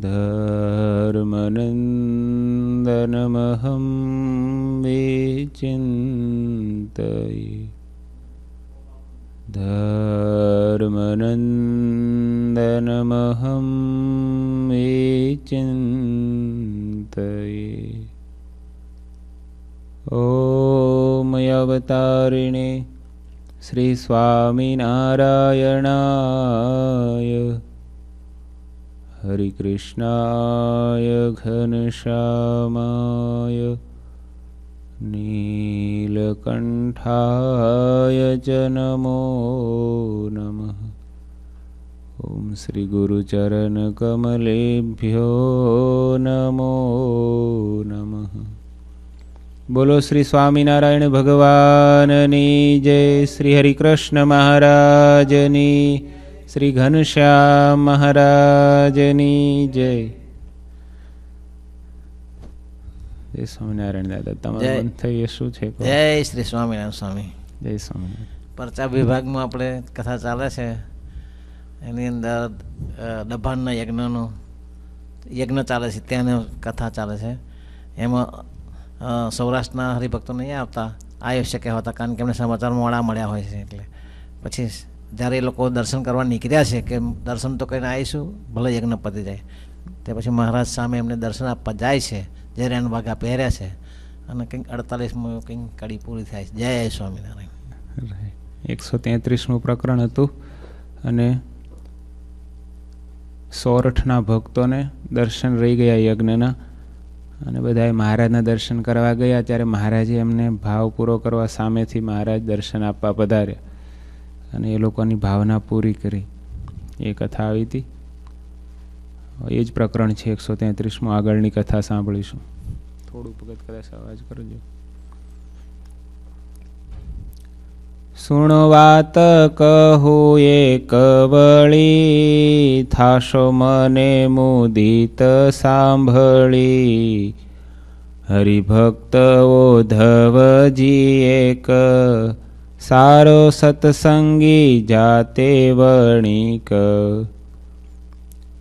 धर्मनन्दनमहं मे धर्मनन्दनमहं मे चिन्तये ॐ मयावतारिणे श्रीस्वामिनारायणाय हरिकृष्णाय घनश्यामाय नीलकण्ठाय च नमो नमः ॐ श्रीगुरुचरणकमलेभ्यो नमो नमः બોલો શ્રી સ્વામિનારાયણ ભગવાનની જય શ્રી હરિકૃષ્ણ મહારાજની શ્રી ઘનશ્યામ મહારાજની જય જય સ્વામિનારાયણ દાદા તમારું થઈ શું છે જય શ્રી સ્વામિનારાયણ સ્વામી જય સ્વામિનારાયણ પરચા વિભાગમાં આપણે કથા ચાલે છે એની અંદર દભાણના યજ્ઞનો યજ્ઞ ચાલે છે ત્યાંની કથા ચાલે છે એમાં સૌરાષ્ટ્રના હરિભક્તો નહીં આવતા આવી શકે હોતા કારણ કે એમને સમાચારમાં મોડા મળ્યા હોય છે એટલે પછી જ્યારે એ લોકો દર્શન કરવા નીકળ્યા છે કે દર્શન તો કરીને આવીશું ભલે યજ્ઞ પતી જાય તે પછી મહારાજ સામે એમને દર્શન આપવા જાય છે જે રેણવાઘા પહેર્યા છે અને કંઈક અડતાલીસમું કંઈક કડી પૂરી થાય છે જય સ્વામિનારાયણ એકસો તેત્રીસનું પ્રકરણ હતું અને સોરઠના ભક્તોને દર્શન રહી ગયા યજ્ઞના અને બધાએ મહારાજના દર્શન કરવા ગયા ત્યારે મહારાજે એમને ભાવ પૂરો કરવા સામેથી મહારાજ દર્શન આપવા પધાર્યા અને એ લોકોની ભાવના પૂરી કરી એ કથા આવી હતી એ જ પ્રકરણ છે એકસો તેત્રીસમાં આગળની કથા સાંભળીશું થોડું વખત કદાચ અવાજ કરજો વાત કહો એ કવળી થાશો મને મુદિત સાંભળી હરિભક્ત ઓ ઓધવજી એક સારો સત્સંગી જાતે વણિક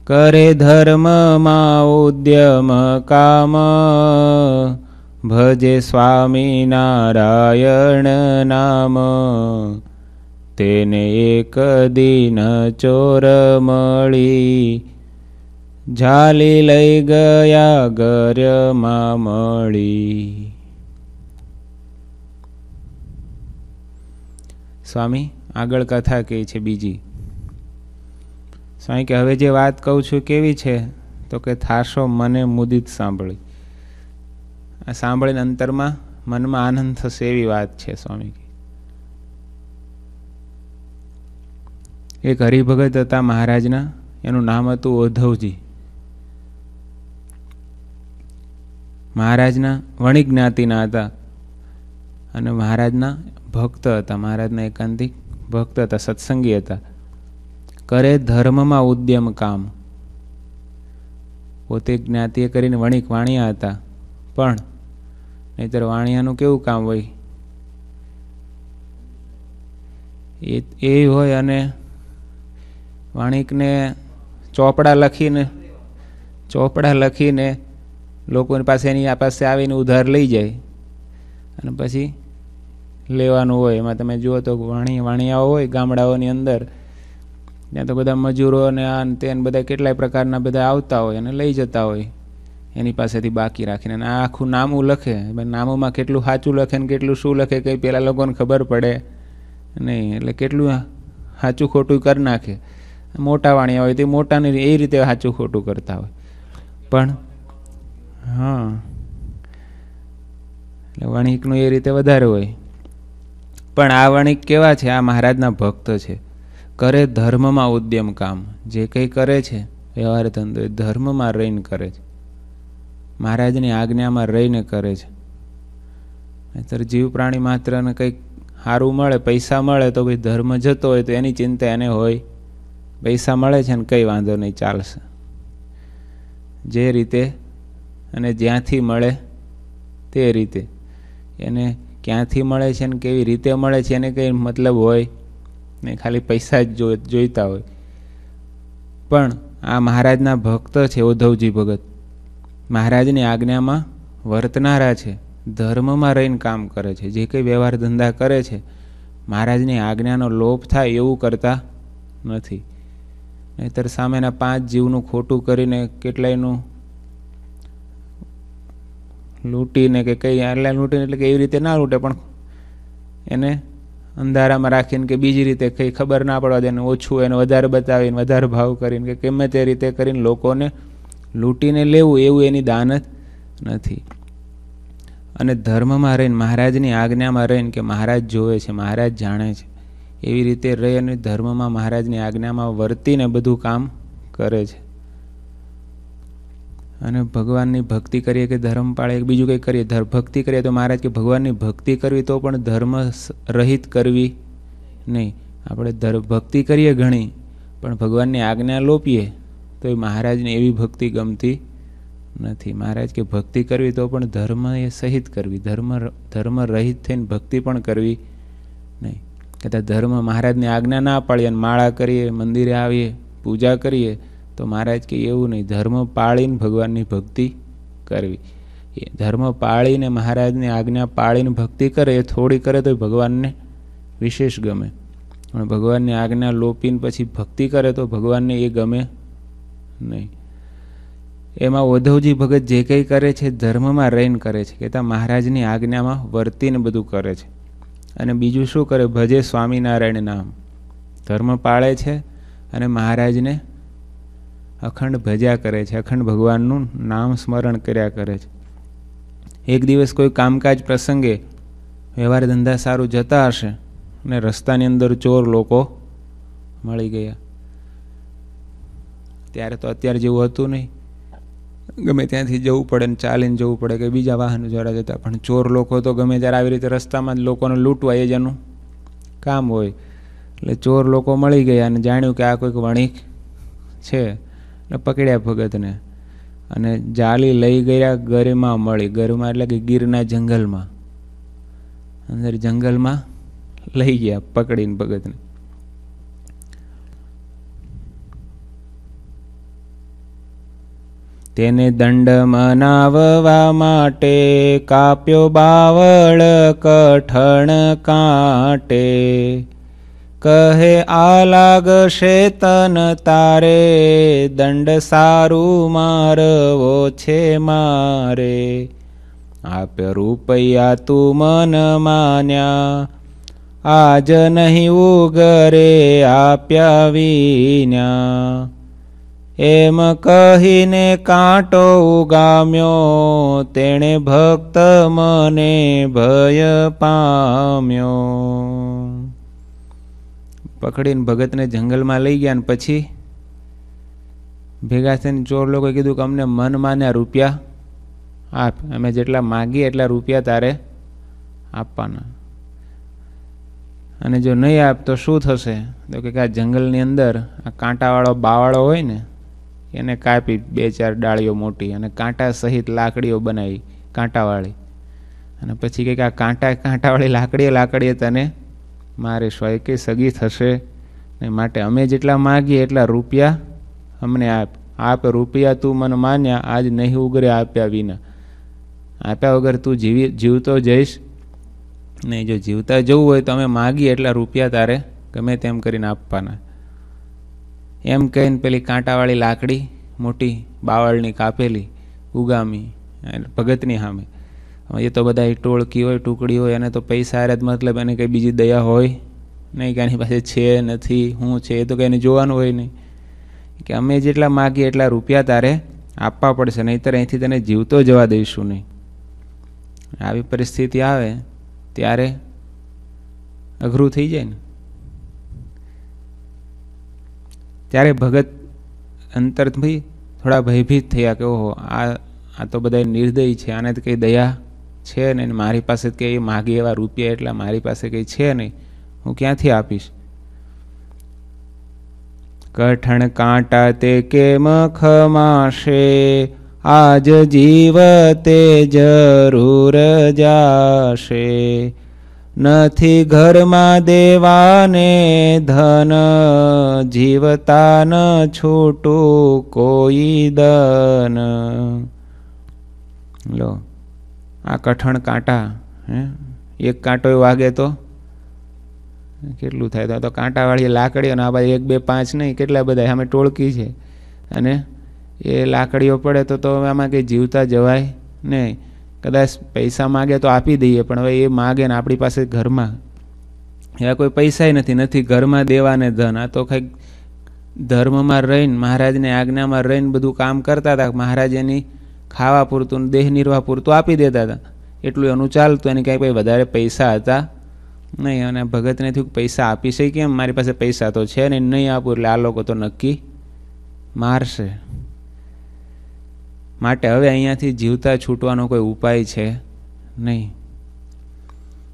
કરે ધર્મમાં ઉદ્યમ કામ ભજે સ્વામી નારાયણ નામ તેને એક દિન ચોર મળી ઝાલી લઈ ગયા ગર્યમાં મળી સ્વામી આગળ કથા કહે છે બીજી સ્વામી કે હવે જે વાત કહું છું કેવી છે તો કે થાશો મને મુદિત સાંભળી આ સાંભળીને અંતરમાં મનમાં આનંદ થશે એવી વાત છે સ્વામી એક હરિભગત હતા મહારાજના એનું નામ હતું ઓધવજી મહારાજના વણિક જ્ઞાતિના હતા અને મહારાજના ભક્ત હતા મહારાજના એકાંતિક ભક્ત હતા સત્સંગી હતા કરે ધર્મમાં ઉદ્યમ કામ પોતે જ્ઞાતિએ કરીને વણિક વાણિયા હતા પણ નહીતર વાણિયાનું કેવું કામ હોય એ એ હોય અને વાણિકને ચોપડા લખીને ચોપડા લખીને લોકોની પાસે એની પાસે આવીને ઉધાર લઈ જાય અને પછી લેવાનું હોય એમાં તમે જુઓ તો વાણી વાણિયાઓ હોય ગામડાઓની અંદર ત્યાં તો બધા મજૂરો અને આ તે બધા કેટલાય પ્રકારના બધા આવતા હોય અને લઈ જતા હોય એની પાસેથી બાકી રાખીને અને આખું નામું લખે નામુમાં કેટલું સાચું લખે ને કેટલું શું લખે કંઈ પહેલાં લોકોને ખબર પડે નહીં એટલે કેટલું સાચું ખોટું કરી નાખે મોટા વાણિયા હોય તે મોટાની એ રીતે સાચું ખોટું કરતા હોય પણ હા એટલે વણિકનું એ રીતે વધારે હોય પણ આ વણિક કેવા છે આ મહારાજના ભક્ત છે કરે ધર્મમાં ઉદ્યમ કામ જે કંઈ કરે છે વ્યવહાર ધંધો એ ધર્મમાં રહીને કરે છે મહારાજની આજ્ઞામાં રહીને કરે છે નહીતર જીવ પ્રાણી માત્રને કંઈક સારું મળે પૈસા મળે તો ભાઈ ધર્મ જતો હોય તો એની ચિંતા એને હોય પૈસા મળે છે ને કંઈ વાંધો નહીં ચાલશે જે રીતે અને જ્યાંથી મળે તે રીતે એને ક્યાંથી મળે છે ને કેવી રીતે મળે છે એને કંઈ મતલબ હોય ને ખાલી પૈસા જ જોઈતા હોય પણ આ મહારાજના ભક્ત છે ઉદ્ધવજી ભગત મહારાજની આજ્ઞામાં વર્તનારા છે ધર્મમાં રહીને કામ કરે છે જે કંઈ વ્યવહાર ધંધા કરે છે મહારાજની આજ્ઞાનો લોપ થાય એવું કરતા નથી નહીતર સામેના પાંચ જીવનું ખોટું કરીને કેટલાયનું લૂંટીને કે કઈ એટલે લૂંટીને એટલે કે એવી રીતે ના લૂંટે પણ એને અંધારામાં રાખીને કે બીજી રીતે કંઈ ખબર ના પડવા દે ઓછું એને વધારે બતાવીને વધારે ભાવ કરીને કે ગમે તે રીતે કરીને લોકોને લૂંટીને લેવું એવું એની દાનત નથી અને ધર્મમાં રહીને મહારાજની આજ્ઞામાં રહીને કે મહારાજ જોવે છે મહારાજ જાણે છે એવી રીતે રહી અને ધર્મમાં મહારાજની આજ્ઞામાં વર્તીને બધું કામ કરે છે અને ભગવાનની ભક્તિ કરીએ કે ધર્મ પાળે બીજું કંઈ કરીએ ધર્મ ભક્તિ કરીએ તો મહારાજ કે ભગવાનની ભક્તિ કરવી તો પણ ધર્મ રહિત કરવી નહીં આપણે ધર્મ ભક્તિ કરીએ ઘણી પણ ભગવાનની આજ્ઞા લોપીએ તો એ મહારાજને એવી ભક્તિ ગમતી નથી મહારાજ કે ભક્તિ કરવી તો પણ ધર્મ એ સહિત કરવી ધર્મ ધર્મ રહિત થઈને ભક્તિ પણ કરવી નહીં કહેતા ધર્મ મહારાજની આજ્ઞા ના પાડીએ માળા કરીએ મંદિરે આવીએ પૂજા કરીએ તો મહારાજ કે એવું નહીં ધર્મ પાળીને ભગવાનની ભક્તિ કરવી ધર્મ પાળીને મહારાજની આજ્ઞા પાળીને ભક્તિ કરે એ થોડી કરે તો ભગવાનને વિશેષ ગમે પણ ભગવાનની આજ્ઞા લોપીને પછી ભક્તિ કરે તો ભગવાનને એ ગમે નહીં એમાં ઓધવજી ભગત જે કંઈ કરે છે ધર્મમાં રહીને કરે છે કે કહેતા મહારાજની આજ્ઞામાં વર્તીને બધું કરે છે અને બીજું શું કરે ભજે સ્વામિનારાયણ નામ ધર્મ પાળે છે અને મહારાજને અખંડ ભજ્યા કરે છે અખંડ ભગવાનનું નામ સ્મરણ કર્યા કરે છે એક દિવસ કોઈ કામકાજ પ્રસંગે વ્યવહાર ધંધા સારું જતા હશે અને રસ્તાની અંદર ચોર લોકો મળી ગયા ત્યારે તો અત્યારે જેવું હતું નહીં ગમે ત્યાંથી જવું પડે ને ચાલીને જવું પડે કે બીજા વાહનો દ્વારા જતા પણ ચોર લોકો તો ગમે ત્યારે આવી રીતે રસ્તામાં જ લોકોને લૂંટવા એ કામ હોય એટલે ચોર લોકો મળી ગયા અને જાણ્યું કે આ કોઈક વણિક છે અને પકડ્યા ભગતને અને જાળી લઈ ગયા ગરમાં મળી ગરમાં એટલે કે ગીરના જંગલમાં અંદર જંગલમાં લઈ ગયા પકડીને ભગતને તેને દંડ મનાવવા માટે કાપ્યો બાવળ કઠણ કાંટે કહે આ લાગશે તન તારે દંડ સારું મારવો છે મારે આપ રૂપૈયા તું મન માન્યા આજ નહીં ઉગરે આપ્યા વિન્યા એમ કહીને કાંટો ઉગામ્યો તેણે ભક્ત મને ભય પામ્યો પકડીને ભગતને જંગલમાં લઈ ગયા ને પછી ભેગા થઈને ચોર લોકોએ કીધું કે અમને મન માન્યા રૂપિયા આપ અમે જેટલા માગીએ એટલા રૂપિયા તારે આપવાના અને જો નહીં આપ તો શું થશે તો કે આ જંગલની અંદર આ કાંટાવાળો બાવાળો હોય ને એને કાપી બે ચાર ડાળીઓ મોટી અને કાંટા સહિત લાકડીઓ બનાવી કાંટાવાળી અને પછી કંઈક આ કાંટા કાંટાવાળી લાકડીએ લાકડીએ તને મારે સ્વયકે સગી થશે ને માટે અમે જેટલા માગીએ એટલા રૂપિયા અમને આપ આપ રૂપિયા તું મને માન્યા આજ નહીં ઉગરે આપ્યા વિના આપ્યા વગર તું જીવી જીવતો જઈશ ને જો જીવતા જવું હોય તો અમે માગીએ એટલા રૂપિયા તારે ગમે તેમ કરીને આપવાના એમ કહીને પેલી કાંટાવાળી લાકડી મોટી બાવળની કાપેલી ઉગામી ભગતની સામે એ તો બધા ટોળકી હોય ટુકડી હોય અને તો પૈસા હારે જ મતલબ એને કંઈ બીજી દયા હોય નહીં કે એની પાસે છે નથી હું છે એ તો કંઈ એને જોવાનું હોય નહીં કે અમે જેટલા માગીએ એટલા રૂપિયા તારે આપવા પડશે નહીંતર અહીંથી તને જીવતો જવા દઈશું નહીં આવી પરિસ્થિતિ આવે ત્યારે અઘરું થઈ જાય ને ત્યારે ભગત અંતર અંતરથી થોડા ભયભીત થયા કે ઓહો આ આ તો બધા નિર્દય છે આને તો કંઈ દયા છે નહીં મારી પાસે કે એ એવા રૂપિયા એટલા મારી પાસે કંઈ છે નહીં હું ક્યાંથી આપીશ કઠણ કાંટા તે કેમ ખમાશે આજ જીવ તે જરૂર જાશે નથી ઘરમાં દેવાને ધન જીવતા ન છૂટું કોઈ દન લો આ કઠણ કાંટા હે એક કાંટો વાગે તો કેટલું થાય તો આ તો કાંટાવાળી લાકડી અને આ બાજુ એક બે પાંચ નહીં કેટલા બધા અમે ટોળકી છે અને એ લાકડીઓ પડે તો તો આમાં કંઈ જીવતા જવાય નહીં કદાચ પૈસા માગે તો આપી દઈએ પણ હવે એ માગે ને આપણી પાસે ઘરમાં એવા કોઈ પૈસા નથી નથી ઘરમાં દેવાને ધન આ તો કંઈક ધર્મમાં રહીને મહારાજને આજ્ઞામાં રહીને બધું કામ કરતા હતા મહારાજ એની ખાવા પૂરતું દેહ નિર્વાહ પૂરતું આપી દેતા હતા એટલું એનું ચાલતું એને કાંઈ કંઈ વધારે પૈસા હતા નહીં અને ભગતને થયું પૈસા આપી છે કેમ મારી પાસે પૈસા તો છે ને નહીં આપું એટલે આ લોકો તો નક્કી મારશે માટે હવે અહીંયાથી જીવતા છૂટવાનો કોઈ ઉપાય છે નહીં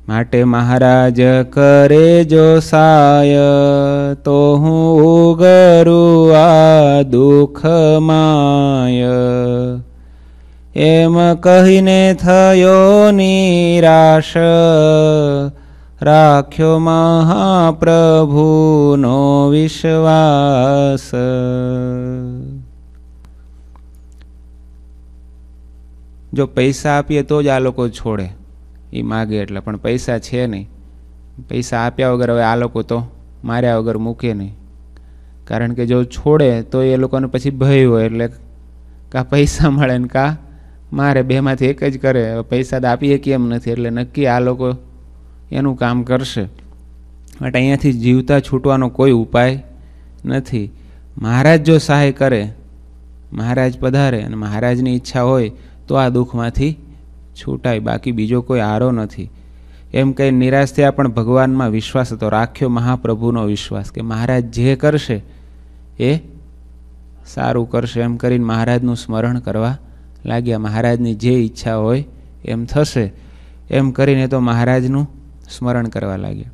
માટે મહારાજ કરે જો સાય તો હું ઉગરું આ દુઃખ માય એમ કહીને થયો નિરાશ રાખ્યો મહાપ્રભુનો વિશ્વાસ જો પૈસા આપીએ તો જ આ લોકો છોડે એ માગે એટલે પણ પૈસા છે નહીં પૈસા આપ્યા વગર હવે આ લોકો તો માર્યા વગર મૂકે નહીં કારણ કે જો છોડે તો એ લોકોને પછી ભય હોય એટલે કાં પૈસા મળે ને કાં મારે બેમાંથી એક જ કરે પૈસા તો આપીએ કેમ નથી એટલે નક્કી આ લોકો એનું કામ કરશે બટ અહીંયાથી જીવતા છૂટવાનો કોઈ ઉપાય નથી મહારાજ જો સહાય કરે મહારાજ પધારે અને મહારાજની ઈચ્છા હોય તો આ દુઃખમાંથી છૂટાય બાકી બીજો કોઈ આરો નથી એમ કંઈ નિરાશ થયા પણ ભગવાનમાં વિશ્વાસ હતો રાખ્યો મહાપ્રભુનો વિશ્વાસ કે મહારાજ જે કરશે એ સારું કરશે એમ કરીને મહારાજનું સ્મરણ કરવા લાગ્યા મહારાજની જે ઈચ્છા હોય એમ થશે એમ કરીને તો મહારાજનું સ્મરણ કરવા લાગ્યા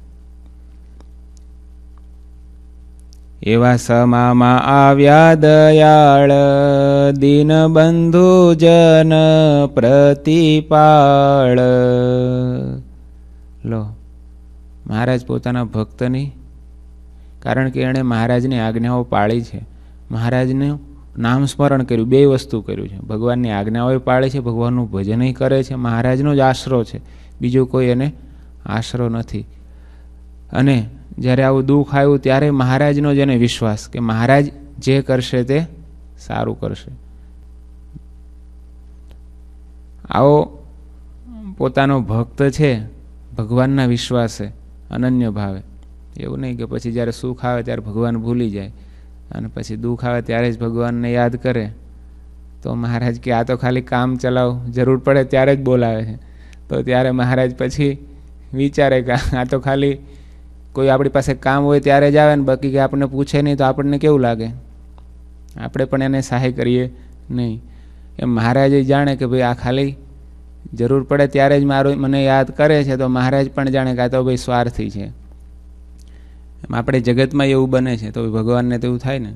એવા સમામાં આવ્યા દયાળ દીનબંધુ જન પ્રતિપાળ લો મહારાજ પોતાના ભક્તની કારણ કે એણે મહારાજની આજ્ઞાઓ પાળી છે મહારાજનું નામ સ્મરણ કર્યું બે વસ્તુ કર્યું છે ભગવાનની આજ્ઞાઓએ પાળે છે ભગવાનનું ભજનય કરે છે મહારાજનો જ આશરો છે બીજો કોઈ એને આશરો નથી અને જ્યારે આવું દુઃખ આવ્યું ત્યારે મહારાજનો જ એને વિશ્વાસ કે મહારાજ જે કરશે તે સારું કરશે આવો પોતાનો ભક્ત છે ભગવાનના વિશ્વાસે અનન્ય ભાવે એવું નહીં કે પછી જ્યારે સુખ આવે ત્યારે ભગવાન ભૂલી જાય અને પછી દુઃખ આવે ત્યારે જ ભગવાનને યાદ કરે તો મહારાજ કે આ તો ખાલી કામ ચલાવ જરૂર પડે ત્યારે જ બોલાવે છે તો ત્યારે મહારાજ પછી વિચારે કે આ તો ખાલી કોઈ આપણી પાસે કામ હોય ત્યારે જ આવે ને બાકી કે આપણને પૂછે નહીં તો આપણને કેવું લાગે આપણે પણ એને સહાય કરીએ નહીં એમ મહારાજે જાણે કે ભાઈ આ ખાલી જરૂર પડે ત્યારે જ મારું મને યાદ કરે છે તો મહારાજ પણ જાણે કે આ તો ભાઈ સ્વાર્થી છે એમ આપણે જગતમાં એવું બને છે તો ભગવાનને તો એવું થાય ને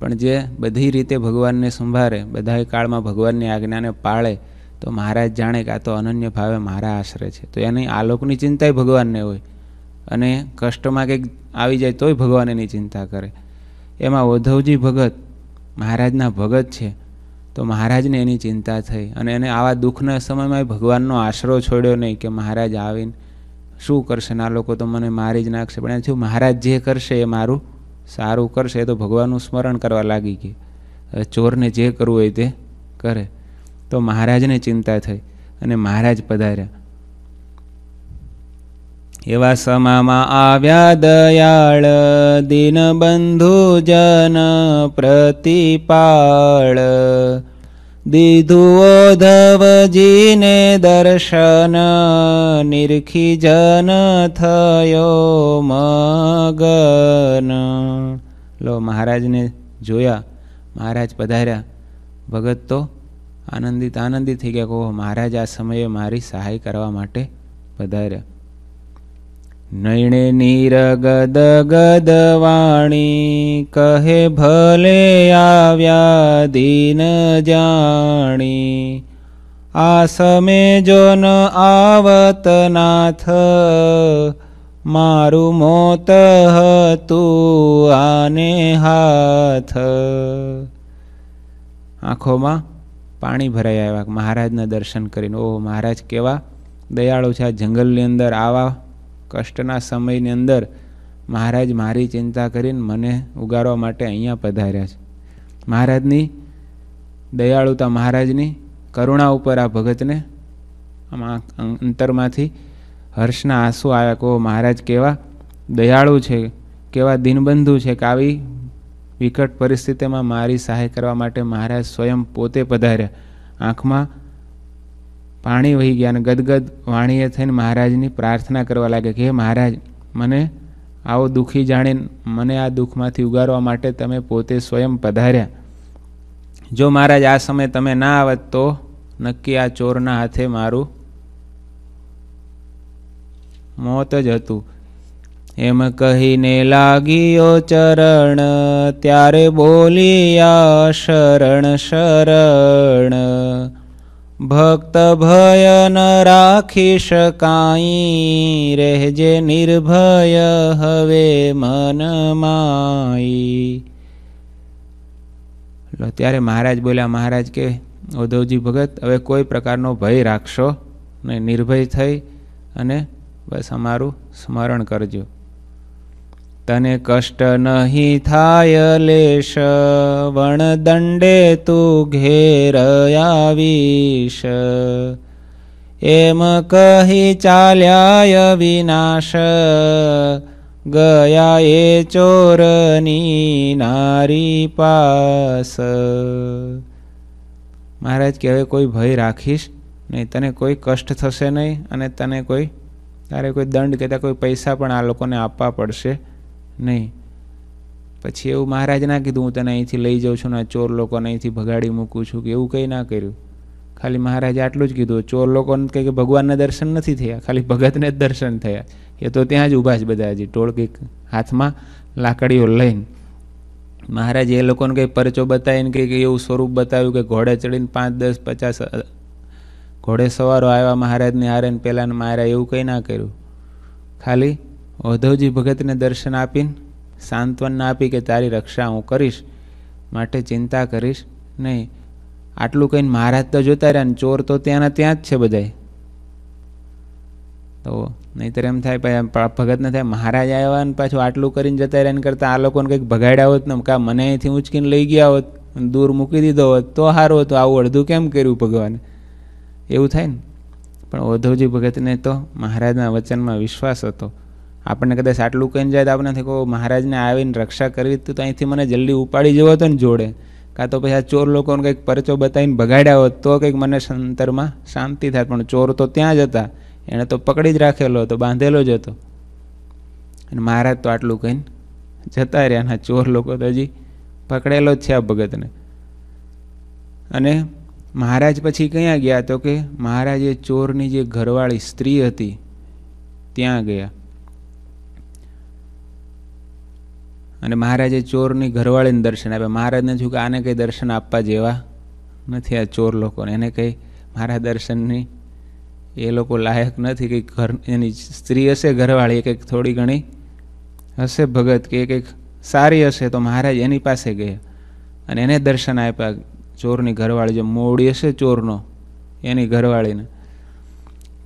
પણ જે બધી રીતે ભગવાનને સંભાળે બધાએ કાળમાં ભગવાનની આજ્ઞાને પાળે તો મહારાજ જાણે કે આ તો અનન્ય ભાવે મારા આશરે છે તો એની આલોકની ચિંતાય ભગવાનને હોય અને કષ્ટમાં કંઈક આવી જાય તોય ભગવાન એની ચિંતા કરે એમાં ઓધવજી ભગત મહારાજના ભગત છે તો મહારાજને એની ચિંતા થઈ અને એને આવા દુઃખના સમયમાં ભગવાનનો આશરો છોડ્યો નહીં કે મહારાજ આવીને શું કરશે ના લોકો તો મને મારી જ નાખશે પણ એમ થયું મહારાજ જે કરશે એ મારું સારું કરશે તો ભગવાનનું સ્મરણ કરવા લાગી ગઈ ચોરને જે કરવું હોય તે કરે તો મહારાજને ચિંતા થઈ અને મહારાજ પધાર્યા એવા સમામાં આવ્યા દયાળ દિનબંધુ જન પ્રતિપાળ દીધુઓ ધવજીને દર્શન નિરખી જન થયો મગન લો મહારાજને જોયા મહારાજ પધાર્યા ભગત તો આનંદિત આનંદિત થઈ ગયા કહો મહારાજ આ સમયે મારી સહાય કરવા માટે પધાર્યા નૈણે નીરગદ વાણી કહે ભલે આવ્યા દીન જાણી આ સમે ન આવત નાથ મારું મોત હતું આને હાથ આંખોમાં પાણી ભરાઈ આવ્યા મહારાજના દર્શન કરીને ઓહો મહારાજ કેવા દયાળુ છે આ જંગલની અંદર આવા કષ્ટના સમયની અંદર મહારાજ મારી ચિંતા કરીને મને ઉગારવા માટે અહીંયા પધાર્યા છે મહારાજની દયાળુતા મહારાજની કરુણા ઉપર આ ભગતને આમાં અંતરમાંથી હર્ષના આંસુ આવ્યા કહો મહારાજ કેવા દયાળુ છે કેવા દિનબંધુ છે કે આવી વિકટ પરિસ્થિતિમાં મારી સહાય કરવા માટે મહારાજ સ્વયં પોતે પધાર્યા આંખમાં પાણી વહી ગયા અને ગદગદ વાણીએ થઈને મહારાજની પ્રાર્થના કરવા લાગ્યા કે હે મહારાજ મને આવો દુઃખી જાણીને મને આ દુઃખમાંથી ઉગારવા માટે તમે પોતે સ્વયં પધાર્યા જો મહારાજ આ સમયે તમે ના આવત તો નક્કી આ ચોરના હાથે મારું મોત જ હતું એમ કહીને લાગ્યો ચરણ ત્યારે બોલ્યા શરણ શરણ ભક્ત ભય ન રાખી શકાઈ રહેજે નિર્ભય હવે મન માઈ ત્યારે મહારાજ બોલ્યા મહારાજ કે ઉદ્ધવજી ભગત હવે કોઈ પ્રકારનો ભય રાખશો નહીં નિર્ભય થઈ અને બસ અમારું સ્મરણ કરજો તને કષ્ટ નહીં થાય લેશ વણદંડે તું ઘેર આવીશ એમ કહી ચાલ્યાય વિનાશ ગયા એ ચોરની નારી પાસ મહારાજ કે હવે કોઈ ભય રાખીશ નહીં તને કોઈ કષ્ટ થશે નહીં અને તને કોઈ તારે કોઈ દંડ કહેતા કોઈ પૈસા પણ આ લોકોને આપવા પડશે નહીં પછી એવું મહારાજ ના કીધું હું તને અહીંથી લઈ જાઉં છું ને ચોર લોકોને અહીંથી ભગાડી મૂકું છું કે એવું કંઈ ના કર્યું ખાલી મહારાજે આટલું જ કીધું ચોર લોકોને કંઈ કે ભગવાનના દર્શન નથી થયા ખાલી ભગતને જ દર્શન થયા એ તો ત્યાં જ ઊભા જ બધા હજી ટોળકીક હાથમાં લાકડીઓ લઈને મહારાજ એ લોકોને કંઈ પરચો બતાવીને કંઈ કંઈક એવું સ્વરૂપ બતાવ્યું કે ઘોડે ચડીને પાંચ દસ પચાસ ઘોડે સવારો આવ્યા મહારાજને હારે ને પહેલાં મહારાજ એવું કંઈ ના કર્યું ખાલી ઉદ્ધવજી ભગતને દર્શન આપીને સાંત્વના આપી કે તારી રક્ષા હું કરીશ માટે ચિંતા કરીશ નહીં આટલું કહીને મહારાજ તો જોતા રહ્યા ને ચોર તો ત્યાંના ત્યાં જ છે બધાય તો નહીંતર એમ થાય ભગતને થાય મહારાજ આવ્યા ને પાછું આટલું કરીને જતા રહ્યા એને કરતાં આ લોકોને કંઈક ભગાડ્યા હોત ને કાં મને અહીંથી ઉંચકીને લઈ ગયા હોત દૂર મૂકી દીધો હોત તો સારું હતું આવું અડધું કેમ કર્યું ભગવાને એવું થાય ને પણ ઓધવજી ભગતને તો મહારાજના વચનમાં વિશ્વાસ હતો આપણને કદાચ આટલું કહીને જાય તો આપણને થાય કહો મહારાજને આવીને રક્ષા કરવી તો અહીંથી મને જલ્દી ઉપાડી જવો હતો ને જોડે કાં તો પછી આ ચોર લોકોને કંઈક પરચો બતાવીને ભગાડ્યા હોત તો કંઈક મને સંતરમાં શાંતિ થાય પણ ચોર તો ત્યાં જ હતા એણે તો પકડી જ રાખેલો હતો બાંધેલો જ હતો અને મહારાજ તો આટલું કહીને જતા રહ્યા અને ચોર લોકો તો હજી પકડેલો જ છે આ ભગતને અને મહારાજ પછી ક્યાં ગયા તો કે મહારાજે ચોરની જે ઘરવાળી સ્ત્રી હતી ત્યાં ગયા અને મહારાજે ચોરની ઘરવાળીને દર્શન આપ્યા મહારાજને થયું કે આને કંઈ દર્શન આપવા જેવા નથી આ ચોર લોકોને એને કંઈ મારા દર્શનની એ લોકો લાયક નથી કંઈક ઘર એની સ્ત્રી હશે ઘરવાળી કંઈક થોડી ઘણી હશે ભગત કે કંઈક સારી હશે તો મહારાજ એની પાસે ગયા અને એને દર્શન આપ્યા ચોરની ઘરવાળી જે મોડી હશે ચોરનો એની ઘરવાળીને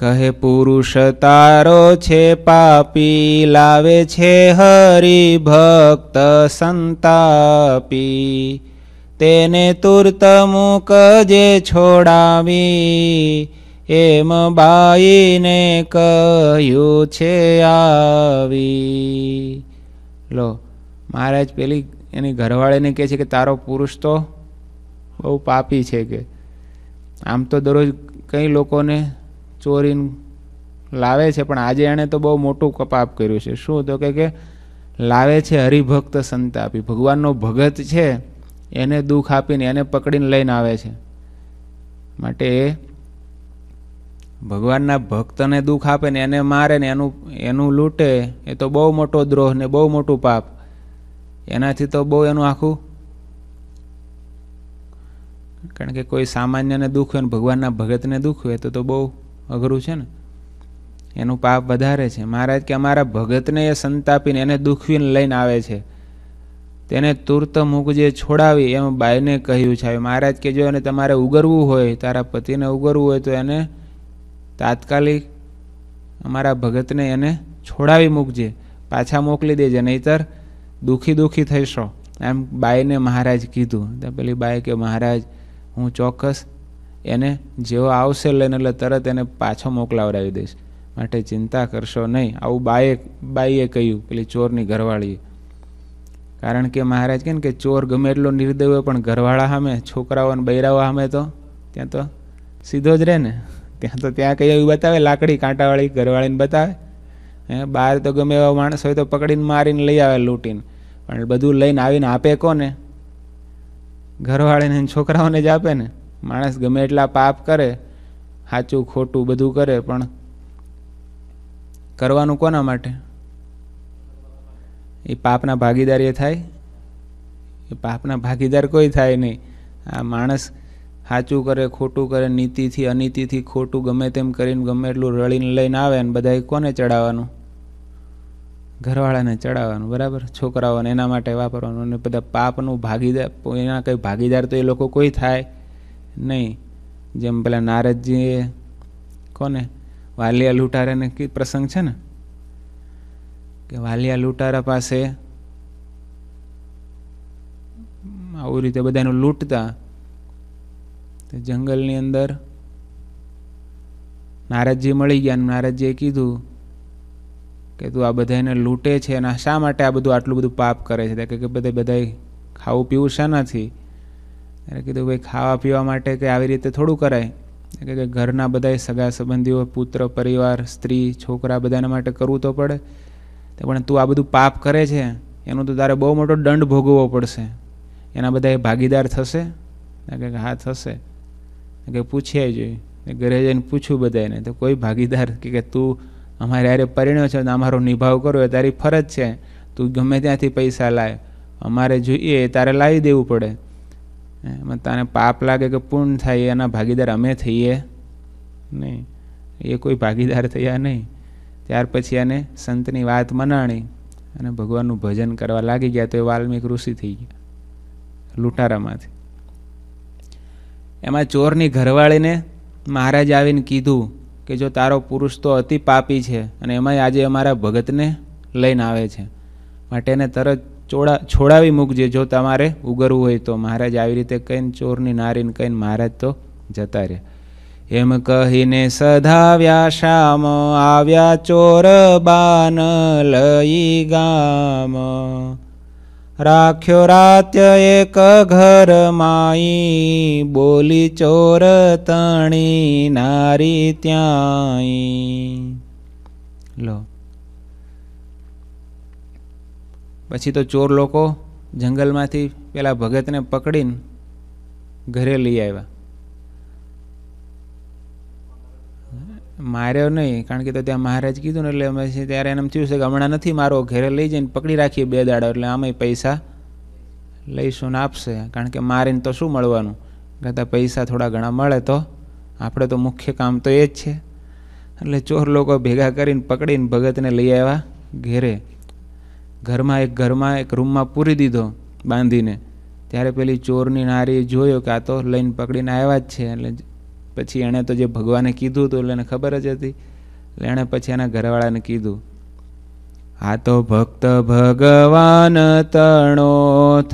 કહે પુરુષ તારો છે પાપી લાવે છે હરિ ભક્ત સંતાપી તેને તુર્ત મૂકજે છોડાવી એમ બાઈને કહ્યું છે આવી લો મહારાજ પેલી એની ઘરવાળીને કહે છે કે તારો પુરુષ તો બહુ પાપી છે કે આમ તો દરરોજ કંઈ લોકોને ચોરીને લાવે છે પણ આજે એણે તો બહુ મોટું કપાપ કર્યું છે શું તો કે લાવે છે હરિભક્ત સંતાપી ભગવાનનો ભગત છે એને દુઃખ આપીને એને પકડીને લઈને આવે છે માટે ભગવાનના ભક્તને દુઃખ આપે ને એને મારે ને એનું એનું લૂંટે એ તો બહુ મોટો દ્રોહ ને બહુ મોટું પાપ એનાથી તો બહુ એનું આખું કારણ કે કોઈ સામાન્યને દુઃખ હોય ને ભગવાનના ભગતને દુઃખ હોય તો તો બહુ અઘરું છે ને એનું પાપ વધારે છે મહારાજ કે અમારા ભગતને એ સંતાપીને એને દુખવીને લઈને આવે છે તેને તુર્ત મૂકજે છોડાવી એમ બાઈને કહ્યું છે મહારાજ કે જો એને તમારે ઉગરવું હોય તારા પતિને ઉગરવું હોય તો એને તાત્કાલિક અમારા ભગતને એને છોડાવી મૂકજે પાછા મોકલી દેજે નહીતર દુઃખી દુઃખી થઈશો એમ બાઈને મહારાજ કીધું પેલી બાઈ કે મહારાજ હું ચોક્કસ એને જેવો આવશે લઈને એટલે તરત એને પાછો મોકલાવડાવી દઈશ માટે ચિંતા કરશો નહીં આવું બાએ બાઈએ કહ્યું પેલી ચોરની ઘરવાળીએ કારણ કે મહારાજ કહે કે ચોર ગમે એટલો નિર્દય હોય પણ ઘરવાળા સામે છોકરાઓ અને બૈરાઓ સામે તો ત્યાં તો સીધો જ રહે ને ત્યાં તો ત્યાં કંઈ એવી બતાવે લાકડી કાંટાવાળી ઘરવાળીને બતાવે હે બહાર તો ગમે એવા માણસ હોય તો પકડીને મારીને લઈ આવે લૂંટીને પણ બધું લઈને આવીને આપે કોને ઘરવાળીને છોકરાઓને જ આપે ને માણસ ગમે એટલા પાપ કરે સાચું ખોટું બધું કરે પણ કરવાનું કોના માટે એ પાપના ભાગીદાર એ થાય એ પાપના ભાગીદાર કોઈ થાય નહીં આ માણસ સાચું કરે ખોટું કરે નીતિથી અનીતિથી ખોટું ગમે તેમ કરીને ગમે એટલું રળીને લઈને આવે ને બધાએ કોને ચડાવવાનું ઘરવાળાને ચડાવવાનું બરાબર છોકરાઓને એના માટે વાપરવાનું અને બધા પાપનું ભાગીદાર એના કંઈ ભાગીદાર તો એ લોકો કોઈ થાય નહીં જેમ પેલા નારદજીએ કોને વાલિયા લૂંટારાને કી પ્રસંગ છે ને કે વાલિયા લૂંટારા પાસે આવી રીતે બધાનું લૂંટતા તો જંગલની અંદર નારદજી મળી ગયા નારદજીએ કીધું કે તું આ બધાને લૂંટે છે અને શા માટે આ બધું આટલું બધું પાપ કરે છે કે બધા બધાએ ખાવું પીવું શાનાથી એટલે કીધું ભાઈ ખાવા પીવા માટે કે આવી રીતે થોડું કરાય કે ઘરના બધા સગા સંબંધીઓ પુત્ર પરિવાર સ્ત્રી છોકરા બધાના માટે કરવું તો પડે તો પણ તું આ બધું પાપ કરે છે એનો તો તારે બહુ મોટો દંડ ભોગવવો પડશે એના બધા ભાગીદાર થશે કે હા થશે કે પૂછ્યા જોઈએ ઘરે જઈને પૂછ્યું બધાને તો કોઈ ભાગીદાર કે તું અમારે આરે પરિણ્યો છે અમારો નિભાવ કરો એ તારી ફરજ છે તું ગમે ત્યાંથી પૈસા લાય અમારે જોઈએ તારે લાવી દેવું પડે તને પાપ લાગે કે પૂર્ણ થાય એના ભાગીદાર અમે થઈએ નહીં એ કોઈ ભાગીદાર થયા નહીં ત્યાર પછી એને સંતની વાત મનાણી અને ભગવાનનું ભજન કરવા લાગી ગયા તો એ વાલ્મીક ઋષિ થઈ ગયા લૂંટારામાંથી એમાં ચોરની ઘરવાળીને મહારાજ આવીને કીધું કે જો તારો પુરુષ તો અતિ પાપી છે અને એમાંય આજે અમારા ભગતને લઈને આવે છે માટે એને તરત છોડા છોડાવી મૂકજે જો તમારે ઉગરવું હોય તો મહારાજ આવી રીતે કહીને ચોરની નારીને કહીને મહારાજ તો જતા રહ્યા એમ કહીને સધાવ્યા શામ આવ્યા ચોર બાન લઈ ગામ રાખ્યો રાત્ય એક ઘર માઈ બોલી ચોર તણી નારી ત્યાંય લો પછી તો ચોર લોકો જંગલમાંથી પેલા ભગતને પકડીને ઘરે લઈ આવ્યા માર્યો નહીં કારણ કે તો ત્યાં મહારાજ કીધું ને એટલે અમે ત્યારે એને થયું છે કે હમણાં નથી મારો ઘરે લઈ જઈને પકડી રાખીએ બે દાડા એટલે આમે પૈસા લઈશું ને આપશે કારણ કે મારીને તો શું મળવાનું કરતાં પૈસા થોડા ઘણા મળે તો આપણે તો મુખ્ય કામ તો એ જ છે એટલે ચોર લોકો ભેગા કરીને પકડીને ભગતને લઈ આવ્યા ઘેરે ઘરમાં એક ઘરમાં એક રૂમમાં પૂરી દીધો બાંધીને ત્યારે પેલી ચોરની નારી જોયો કે આ તો લઈને પકડીને આવ્યા જ છે એટલે પછી એણે તો જે ભગવાને કીધું હતું એટલે એને ખબર જ હતી એટલે એણે પછી એના ઘરવાળાને કીધું આ તો ભક્ત ભગવાન તણો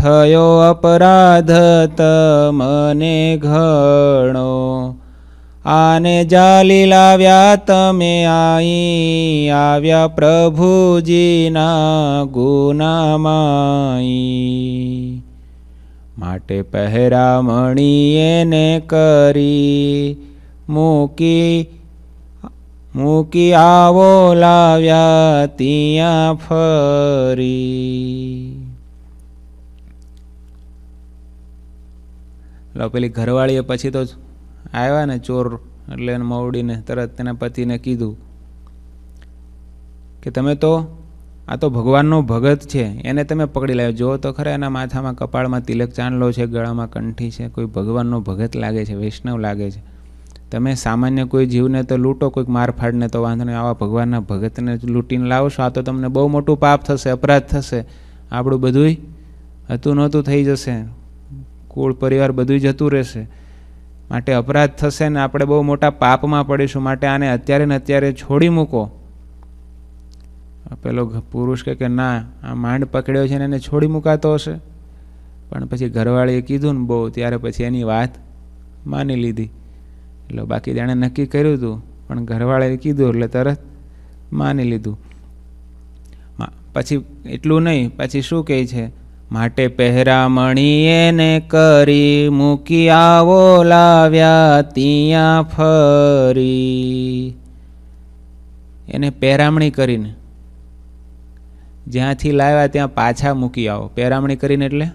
થયો અપરાધ ત મને ઘણો આને જાલી લાવ્યા તમે આઈ આવ્યા પ્રભુજીના ગુનામાઈ માટે પહેરામણી એને કરી મૂકી મૂકી આવો લાવ્યા ત્યાં ફરી લો પેલી ઘરવાળીએ પછી તો આવ્યા ને ચોર એટલે એને મવડીને તરત તેના પતિને કીધું કે તમે તો આ તો ભગવાનનો ભગત છે એને તમે પકડી લાવ્યો જો તો ખરા એના માથામાં કપાળમાં તિલક ચાંદલો છે ગળામાં કંઠી છે કોઈ ભગવાનનો ભગત લાગે છે વૈષ્ણવ લાગે છે તમે સામાન્ય કોઈ જીવને તો લૂંટો કોઈક મારફાડને તો વાંધો નહીં આવા ભગવાનના ભગતને લૂંટીને લાવશો આ તો તમને બહુ મોટું પાપ થશે અપરાધ થશે આપણું બધુંય હતું નહોતું થઈ જશે કુળ પરિવાર બધું જતું રહેશે માટે અપરાધ થશે ને આપણે બહુ મોટા પાપમાં પડીશું માટે આને અત્યારે ને અત્યારે છોડી મૂકો પેલો પુરુષ કે કે ના આ માંડ પકડ્યો છે ને એને છોડી મૂકાતો હશે પણ પછી ઘરવાળીએ કીધું ને બહુ ત્યારે પછી એની વાત માની લીધી એટલે બાકી તેણે નક્કી કર્યું હતું પણ ઘરવાળાએ કીધું એટલે તરત માની લીધું પછી એટલું નહીં પછી શું કહે છે માટે પહેરામણીએ ને કરી મૂકી આવો લાવ્યા ત્યાં ફરી એને પહેરામણી કરીને જ્યાંથી લાવ્યા ત્યાં પાછા મૂકી આવો પહેરામણી કરીને એટલે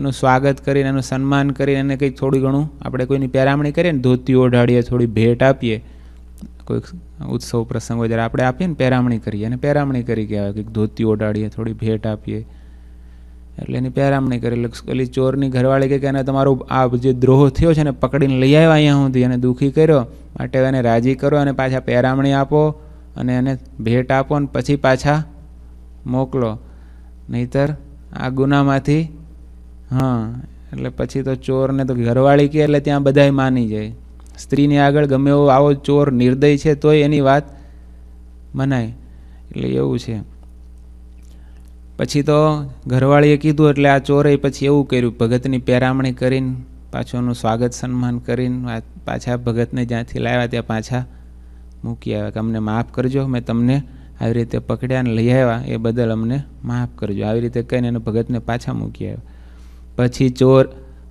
એનું સ્વાગત કરીને એનું સન્માન કરીને એને કંઈક થોડું ઘણું આપણે કોઈની પહેરામણી કરીએ ને ધોતી ઓઢાડીએ થોડી ભેટ આપીએ કોઈક ઉત્સવ પ્રસંગો હોય જ્યારે આપણે આપીએ ને પહેરામણી કરીએ અને પહેરામણી કરી કહેવાય કંઈક ધોતી ઓઢાડીએ થોડી ભેટ આપીએ એટલે એની પહેરામણી કરી એટલે ચોરની ઘરવાળી કે એને તમારો આ જે દ્રોહ થયો છે ને પકડીને લઈ આવ્યા અહીંયા સુધી એને દુઃખી કર્યો માટે એને રાજી કરો અને પાછા પહેરામણી આપો અને એને ભેટ આપો અને પછી પાછા મોકલો નહીતર આ ગુનામાંથી હા એટલે પછી તો ચોરને તો ઘરવાળી કે એટલે ત્યાં બધાય માની જાય સ્ત્રીની આગળ ગમે એવો આવો ચોર નિર્દય છે તોય એની વાત મનાય એટલે એવું છે પછી તો ઘરવાળીએ કીધું એટલે આ ચોરે પછી એવું કર્યું ભગતની પહેરામણી કરીને પાછું એનું સ્વાગત સન્માન કરીને પાછા ભગતને જ્યાંથી લાવ્યા ત્યાં પાછા મૂકી આવ્યા કે અમને માફ કરજો મેં તમને આવી રીતે પકડ્યા અને લઈ આવ્યા એ બદલ અમને માફ કરજો આવી રીતે કહીને એને ભગતને પાછા મૂકી આવ્યા પછી ચોર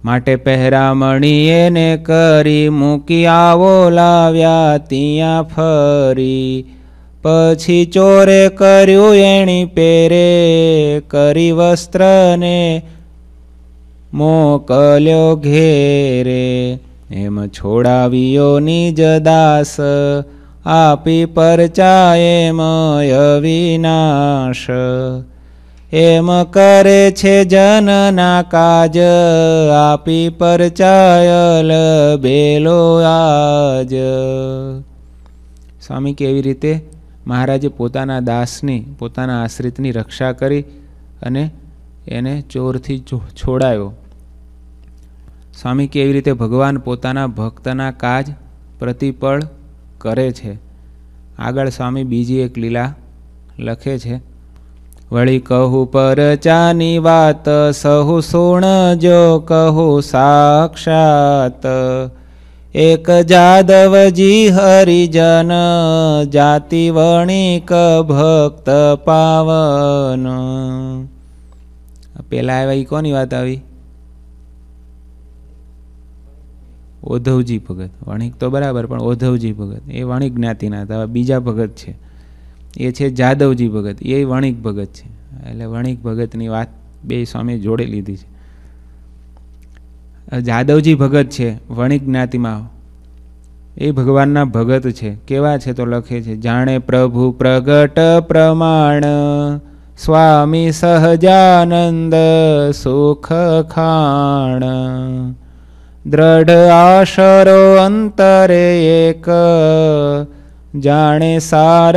માટે પહેરામણી એને કરી મૂકી આવો લાવ્યા ત્યાં ફરી પછી ચોરે કર્યું એણી પેરે કરી વસ્ત્રને મોકલ્યો ઘેરે એમ છોડાવ્યો નિજ દાસ આપી પરચા એમ અવિનાશ એમ કરે છે જનના કાજ આપી પરચાયલ બેલો આજ સ્વામી કેવી રીતે મહારાજે પોતાના દાસની પોતાના આશ્રિતની રક્ષા કરી અને એને ચોરથી છોડાયો સ્વામી કેવી રીતે ભગવાન પોતાના ભક્તના કાજ પ્રતિપળ કરે છે આગળ સ્વામી બીજી એક લીલા લખે છે વળી કહું પરચાની વાત સહુ સુણ જો કહું સાક્ષાત એક જાદવજી હરિજન જાતિ વણિક ભક્ત પાવન પેલા આવ્યા એ કોની વાત આવી ઓધવજી ભગત વણિક તો બરાબર પણ ઓધવજી ભગત એ વણિક જ્ઞાતિના હતા બીજા ભગત છે એ છે જાદવજી ભગત એ વણિક ભગત છે એટલે વણિક ભગતની વાત બે સ્વામી જોડે લીધી છે જાદવજી ભગત છે વણિક જ્ઞાતિમાં એ ભગવાનના ભગત છે કેવા છે તો લખે છે જાણે પ્રભુ પ્રગટ પ્રમાણ સ્વામી સહજાનંદ સુખ ખાણ દ્રઢ આશરો અંતરે એક જાણે સાર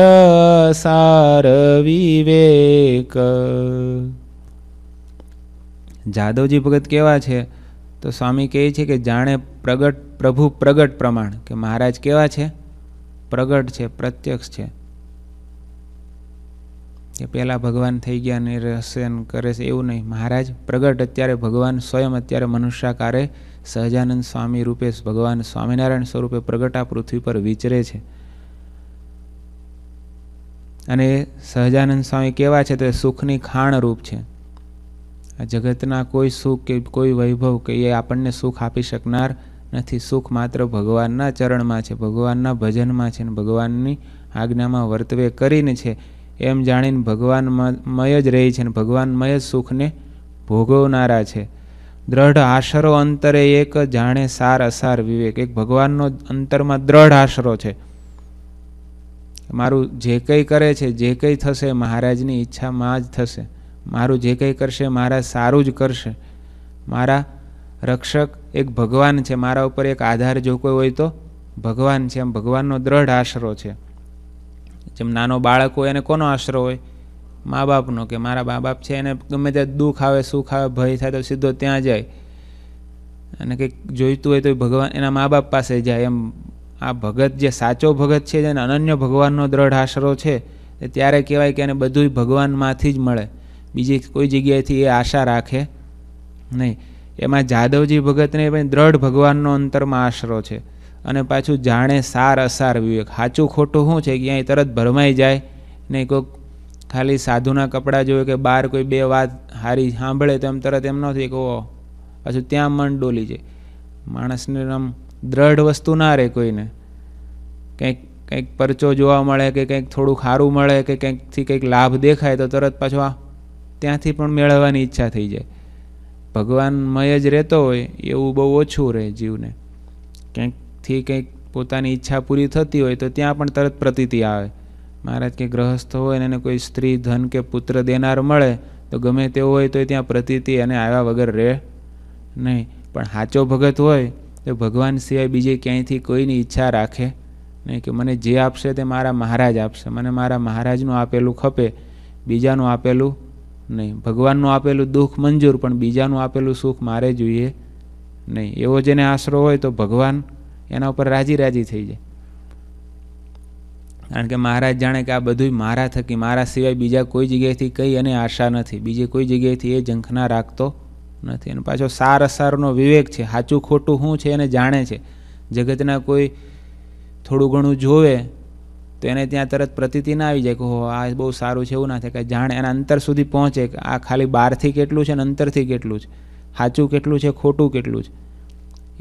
સાર વિવેક જાદવજી ભગત કેવા છે તો સ્વામી કહે છે કે જાણે પ્રગટ પ્રભુ પ્રગટ પ્રમાણ કે મહારાજ કેવા છે પ્રગટ છે પ્રત્યક્ષ છે કે પહેલાં ભગવાન થઈ ગયા ને રહસ્યન કરે છે એવું નહીં મહારાજ પ્રગટ અત્યારે ભગવાન સ્વયં અત્યારે મનુષ્યાકારે સહજાનંદ સ્વામી રૂપે ભગવાન સ્વામિનારાયણ સ્વરૂપે પ્રગટા પૃથ્વી પર વિચરે છે અને સહજાનંદ સ્વામી કેવા છે તે સુખની ખાણ રૂપ છે આ જગતના કોઈ સુખ કે કોઈ વૈભવ કે એ આપણને સુખ આપી શકનાર નથી સુખ માત્ર ભગવાનના ચરણમાં છે ભગવાનના ભજનમાં છે અને ભગવાનની આજ્ઞામાં વર્તવે કરીને છે એમ જાણીને ભગવાનમય જ રહી છે અને ભગવાનમય જ સુખને ભોગવનારા છે દ્રઢ આશરો અંતરે એક જાણે સાર અસાર વિવેક એક ભગવાનનો અંતરમાં દ્રઢ આશરો છે મારું જે કંઈ કરે છે જે કંઈ થશે મહારાજની ઈચ્છામાં જ થશે મારું જે કંઈ કરશે મારા સારું જ કરશે મારા રક્ષક એક ભગવાન છે મારા ઉપર એક આધાર જો કોઈ હોય તો ભગવાન છે એમ ભગવાનનો દ્રઢ આશરો છે જેમ નાનો બાળક હોય એને કોનો આશરો હોય મા બાપનો કે મારા મા બાપ છે એને ગમે ત્યાં દુઃખ આવે સુખ આવે ભય થાય તો સીધો ત્યાં જાય અને કંઈક જોઈતું હોય તો ભગવાન એના મા બાપ પાસે જાય એમ આ ભગત જે સાચો ભગત છે જેને અનન્ય ભગવાનનો દ્રઢ આશરો છે ત્યારે કહેવાય કે એને બધું ભગવાનમાંથી જ મળે બીજી કોઈ જગ્યાએથી એ આશા રાખે નહીં એમાં જાદવજી ભગતને પણ દ્રઢ ભગવાનનો અંતરમાં આશરો છે અને પાછું જાણે સાર અસાર વિવેક સાચું ખોટું શું છે ક્યાંય તરત ભરમાઈ જાય નહીં કોઈક ખાલી સાધુના કપડાં જોવે કે બહાર કોઈ બે વાત હારી સાંભળે તો એમ તરત એમ નથી કહો પાછું ત્યાં મન ડોલી જાય માણસને આમ દ્રઢ વસ્તુ ના રહે કોઈને કંઈક કંઈક પરચો જોવા મળે કે કંઈક થોડું ખારું મળે કે કંઈકથી કંઈક લાભ દેખાય તો તરત પાછો આ ત્યાંથી પણ મેળવવાની ઈચ્છા થઈ જાય ભગવાનમય જ રહેતો હોય એવું બહુ ઓછું રહે જીવને ક્યાંકથી કંઈક પોતાની ઈચ્છા પૂરી થતી હોય તો ત્યાં પણ તરત પ્રતીતિ આવે મહારાજ કે ગ્રહસ્થ હોય અને એને કોઈ સ્ત્રી ધન કે પુત્ર દેનાર મળે તો ગમે તેવો હોય તો ત્યાં પ્રતીતિ અને આવ્યા વગર રહે નહીં પણ સાચો ભગત હોય તો ભગવાન સિવાય બીજે ક્યાંયથી કોઈની ઈચ્છા રાખે નહીં કે મને જે આપશે તે મારા મહારાજ આપશે મને મારા મહારાજનું આપેલું ખપે બીજાનું આપેલું નહીં ભગવાનનું આપેલું દુઃખ મંજૂર પણ બીજાનું આપેલું સુખ મારે જોઈએ નહીં એવો જેને આશરો હોય તો ભગવાન એના ઉપર રાજી રાજી થઈ જાય કારણ કે મહારાજ જાણે કે આ બધું મારા થકી મારા સિવાય બીજા કોઈ જગ્યાએથી કંઈ અને આશા નથી બીજી કોઈ જગ્યાએથી એ ઝંખના રાખતો નથી અને પાછો સાર અસારનો વિવેક છે સાચું ખોટું શું છે એને જાણે છે જગતના કોઈ થોડું ઘણું જોવે તો એને ત્યાં તરત પ્રતિતિ ના આવી જાય કે હો આ બહુ સારું છે એવું ના થાય કે જાણે એના અંતર સુધી પહોંચે કે આ ખાલી બહારથી કેટલું છે અને અંતરથી કેટલું છે સાચું કેટલું છે ખોટું કેટલું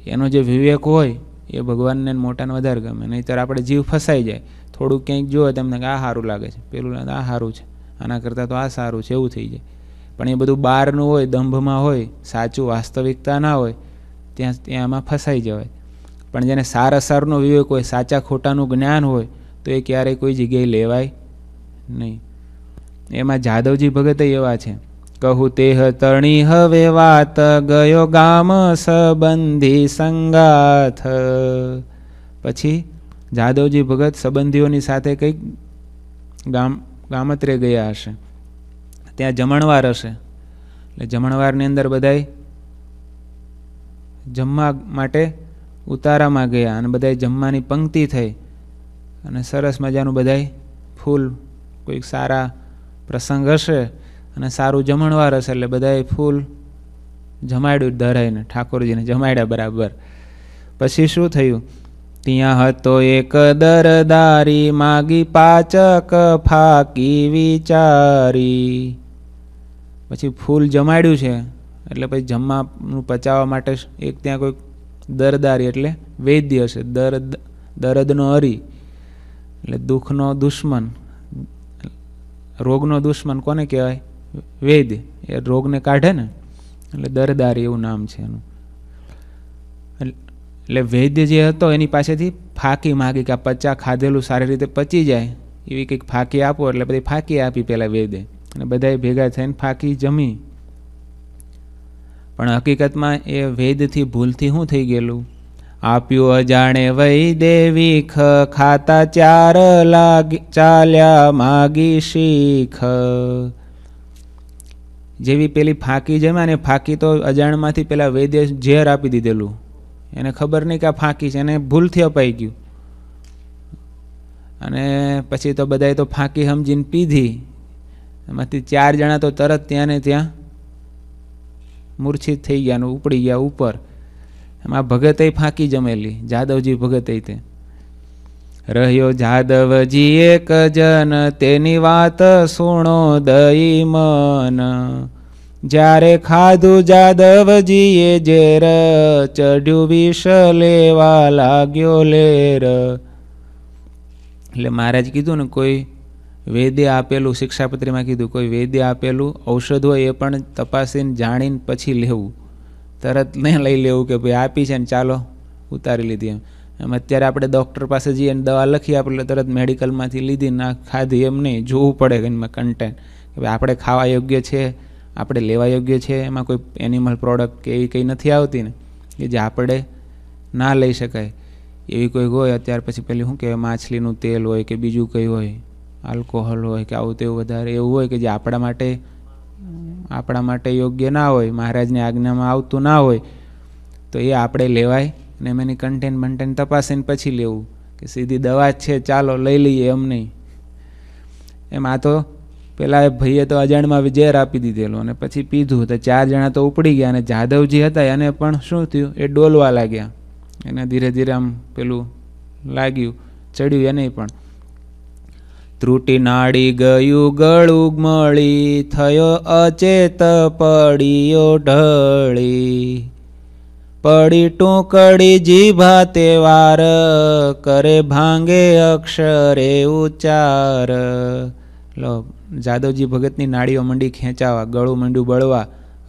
છે એનો જે વિવેક હોય એ ભગવાનને મોટાને વધારે ગમે નહીંતર આપણે જીવ ફસાઈ જાય થોડુંક ક્યાંક જોવે તમને કે આ સારું લાગે છે પેલું આ સારું છે આના કરતાં તો આ સારું છે એવું થઈ જાય પણ એ બધું બહારનું હોય દંભમાં હોય સાચું વાસ્તવિકતા ના હોય ત્યાં ત્યાં ત્યાંમાં ફસાઈ જવાય પણ જેને સારા સારનો વિવેક હોય સાચા ખોટાનું જ્ઞાન હોય તો એ ક્યારેય કોઈ જગ્યાએ લેવાય નહીં એમાં જાદવજી ભગત એવા છે કહું તે તણી હવે વાત ગયો ગામ સંબંધી સંગાથ પછી જાદવજી ભગત સંબંધીઓની સાથે કંઈક ગામ ગામત્રે ગયા હશે ત્યાં જમણવાર હશે એટલે જમણવારની અંદર બધાય જમવા માટે ઉતારામાં ગયા અને બધાય જમવાની પંક્તિ થઈ અને સરસ મજાનું બધાય ફૂલ કોઈક સારા પ્રસંગ હશે અને સારું જમણવાર હશે એટલે બધાએ ફૂલ જમાડ્યું ધરાઈને ઠાકોરજીને જમાડ્યા બરાબર પછી શું થયું ત્યાં હતો એક દરદારી માગી પાચક ફાકી વિચારી પછી ફૂલ જમાડ્યું છે એટલે પછી જમવાનું પચાવવા માટે એક ત્યાં કોઈક દરદારી એટલે વૈદ્ય છે દર્દ દરદનો હરી એટલે દુઃખનો દુશ્મન રોગનો દુશ્મન કોને કહેવાય વેદ એ રોગને કાઢે ને એટલે દરદારી એવું નામ છે એનું એટલે વૈદ્ય જે હતો એની પાસેથી ફાંકી માગી કે આ પચા ખાધેલું સારી રીતે પચી જાય એવી કંઈક ફાંકી આપો એટલે બધી ફાંકી આપી પહેલાં વેદે અને બધાએ ભેગા થઈને ફાંકી જમી પણ હકીકતમાં એ વેદથી ભૂલથી શું થઈ ગયેલું આપ્યું અજાણે વૈ દેવી ખ ખાતા ચાર લાગી ચાલ્યા માગી શીખ જેવી પેલી ફાંકી જમે અને ફાંકી તો અજાણમાંથી પેલા વૈદ્ય ઝેર આપી દીધેલું એને ખબર નહીં કે આ ફાંકી છે એને ભૂલથી અપાઈ ગયું અને પછી તો બધાએ તો ફાંકી સમજીને પીધી એમાંથી ચાર જણા તો તરત ત્યાં ને ત્યાં મૂર્છિત થઈ ગયા ને ઉપડી ગયા ઉપર એમાં ભગતે ફાંકી જમેલી જાદવજી ભગતે તે રહ્યો જાદવજી એક જન તેની વાત સુણો દઈ મન જ્યારે ખાધું જાદવજીએ ઝેર ચઢ્યું વિષ લેવા લાગ્યો લેર એટલે મહારાજ કીધું ને કોઈ વેદે આપેલું શિક્ષાપત્રીમાં કીધું કોઈ વેદે આપેલું ઔષધ હોય એ પણ તપાસીને જાણીને પછી લેવું તરત નહીં લઈ લેવું કે ભાઈ આપી છે ને ચાલો ઉતારી લીધી એમ એમ અત્યારે આપણે ડૉક્ટર પાસે જઈએ અને દવા લખી આપણે તરત મેડિકલમાંથી લીધી ના ખાધી એમ નહીં જોવું પડે એમાં કન્ટેન્ટ કે ભાઈ આપણે ખાવા યોગ્ય છે આપણે લેવા યોગ્ય છે એમાં કોઈ એનિમલ પ્રોડક્ટ કે એવી કંઈ નથી આવતી ને કે જે આપણે ના લઈ શકાય એવી કોઈ હોય અત્યાર પછી પેલી શું કહેવાય માછલીનું તેલ હોય કે બીજું કંઈ હોય આલ્કોહોલ હોય કે આવું તેવું વધારે એવું હોય કે જે આપણા માટે આપણા માટે યોગ્ય ના હોય મહારાજની આજ્ઞામાં આવતું ના હોય તો એ આપણે લેવાય અને એમ એની કન્ટેન બન્ટેન તપાસીને પછી લેવું કે સીધી દવા છે ચાલો લઈ લઈએ એમ નહીં એમ આ તો પેલા ભાઈએ તો અજાણમાં ઝેર આપી દીધેલું અને પછી પીધું તો ચાર જણા તો ઉપડી ગયા અને જાદવજી હતા એને પણ શું થયું એ ડોલવા લાગ્યા એને ધીરે ધીરે આમ પેલું લાગ્યું ચડ્યું એ નહીં પણ ત્રુટી નાડી ગયું ગળું મળી થયો અચેત પડ્યો ઢળી પડી ટૂંકડી જીભા તે વાર કરે ભાંગે અક્ષરે ઉચ્ચાર લો જાદવજી ભગતની નાડીઓ મંડી ખેંચાવા ગળું મંડ્યું બળવા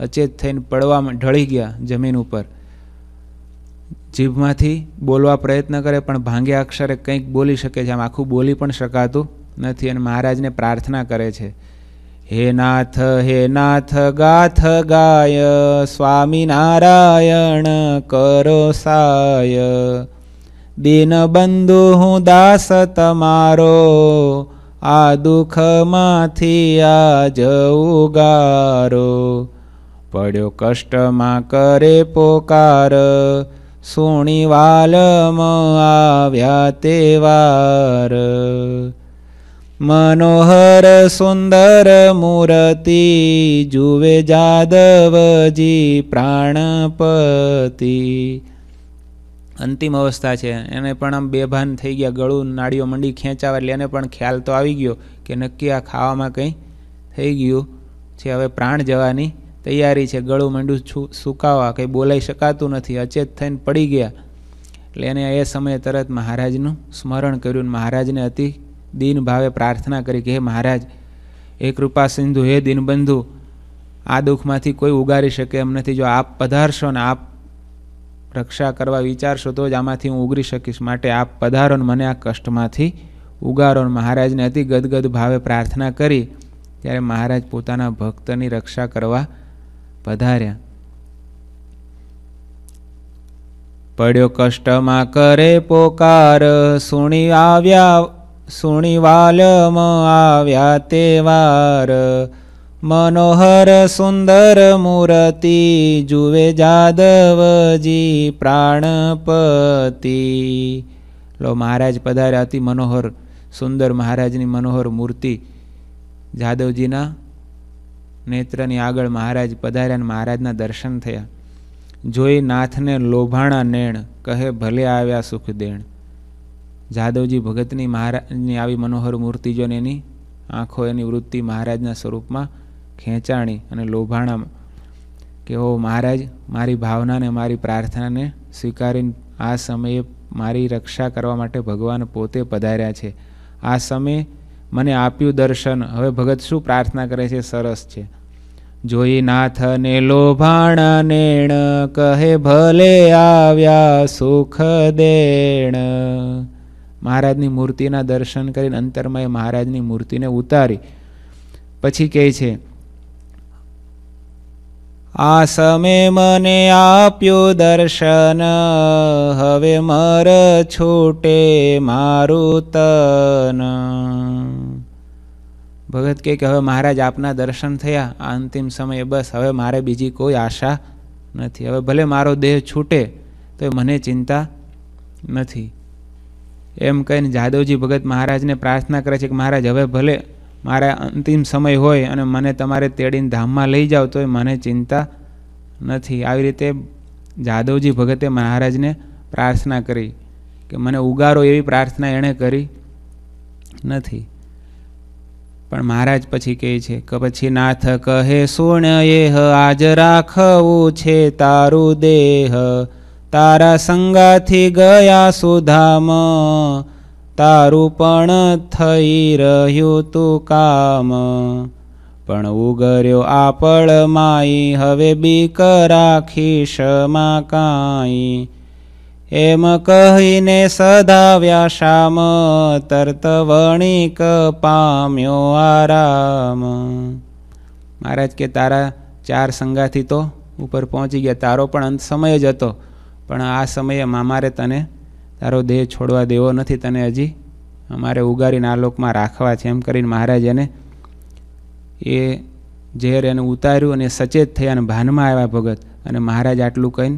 અચેત થઈને પડવા ઢળી ગયા જમીન ઉપર જીભમાંથી બોલવા પ્રયત્ન કરે પણ ભાંગ્યા અક્ષરે કંઈક બોલી શકે છે આમ આખું બોલી પણ શકાતું નથી અને મહારાજને પ્રાર્થના કરે છે હે નાથ હે નાથ ગાથ ગાય સ્વામિનારાયણ કરો સાય દીનબંધુ હું દાસ તમારો આ દુઃખમાંથી આ જવું ગારો પડ્યો કષ્ટમાં કરે પોકાર સુણી વાલમાં આવ્યા તે વાર મનોહર સુંદર મૂર્તિ જુવે જાદવજી પ્રાણપતિ અંતિમ અવસ્થા છે એને પણ આમ બેભાન થઈ ગયા ગળું નાળીઓ મંડી ખેંચાવા એટલે એને પણ ખ્યાલ તો આવી ગયો કે નક્કી આ ખાવામાં કંઈ થઈ ગયું છે હવે પ્રાણ જવાની તૈયારી છે ગળું મંડું મંડ્યું સુકાવા કંઈ બોલાઈ શકાતું નથી અચેત થઈને પડી ગયા એટલે એને એ સમયે તરત મહારાજનું સ્મરણ કર્યું મહારાજને અતિ દિન ભાવે પ્રાર્થના કરી કે હે મહારાજ એ કૃપા સિંધુ હે દિનબંધુ આ દુઃખમાંથી કોઈ ઉગારી શકે એમ નથી જો આપ પધારશો ને આપ રક્ષા કરવા વિચારશો તો જ આમાંથી હું ઉગરી શકીશ માટે આપ પધારો ને મને આ કષ્ટમાંથી ઉગારો મહારાજને અતિ ગદગદ ભાવે પ્રાર્થના કરી ત્યારે મહારાજ પોતાના ભક્તની રક્ષા કરવા પધાર્યા પડ્યો કષ્ટમાં કરે પોકાર સુણી આવ્યા સુણીવાલમાં આવ્યા તે વાર મનોહર સુંદર મૂર્તિ જુવે જાદવજી પ્રાણપતિ લો મહારાજ પધાર્યા અતિ મનોહર સુંદર મહારાજની મનોહર મૂર્તિ જાદવજીના નેત્રની આગળ મહારાજ પધાર્યા અને મહારાજના દર્શન થયા જોઈ નાથને લોભાણા નેણ કહે ભલે આવ્યા સુખ દેણ જાદવજી ભગતની મહારાજની આવી મનોહર મૂર્તિ જોને એની આંખો એની વૃત્તિ મહારાજના સ્વરૂપમાં ખેંચાણી અને લોભાણા કે હો મહારાજ મારી ભાવનાને મારી પ્રાર્થનાને સ્વીકારીને આ સમયે મારી રક્ષા કરવા માટે ભગવાન પોતે પધાર્યા છે આ સમયે મને આપ્યું દર્શન હવે ભગત શું પ્રાર્થના કરે છે સરસ છે જોઈ નાથને લોભાણા નેણ કહે ભલે આવ્યા સુખ દેણ મહારાજની મૂર્તિના દર્શન કરીને અંતરમાં એ મહારાજની મૂર્તિને ઉતારી પછી કહે છે આ સમે મને આપ્યો દર્શન હવે મર છૂટે મારું તન ભગત કહે કે હવે મહારાજ આપના દર્શન થયા આ અંતિમ સમયે બસ હવે મારે બીજી કોઈ આશા નથી હવે ભલે મારો દેહ છૂટે તો મને ચિંતા નથી એમ કહીને જાદવજી ભગત મહારાજને પ્રાર્થના કરે છે કે મહારાજ હવે ભલે મારા અંતિમ સમય હોય અને મને તમારે તેડીને ધામમાં લઈ જાઓ તોય મને ચિંતા નથી આવી રીતે જાદવજી ભગતે મહારાજને પ્રાર્થના કરી કે મને ઉગારો એવી પ્રાર્થના એણે કરી નથી પણ મહારાજ પછી કહે છે કે પછી નાથ કહે સુણ એહ આજ રાખવું છે તારું દેહ તારા સંગાથી ગયા સુધામ તારું પણ થઈ રહ્યું તું કામ પણ ઉગર્યો આપળ માઈ હવે બીક રાખીશ માં કાંઈ એમ કહીને સદાવ્યા શામ તરત વણિક પામ્યો આરામ મહારાજ કે તારા ચાર સંગાથી તો ઉપર પહોંચી ગયા તારો પણ અંત સમય જ હતો પણ આ સમયે મામારે તને તારો દેહ છોડવા દેવો નથી તને હજી અમારે ઉગારીને આલોકમાં રાખવા છે એમ કરીને મહારાજ એને એ ઝેર એને ઉતાર્યું અને સચેત થયા અને ભાનમાં આવ્યા ભગત અને મહારાજ આટલું કહીને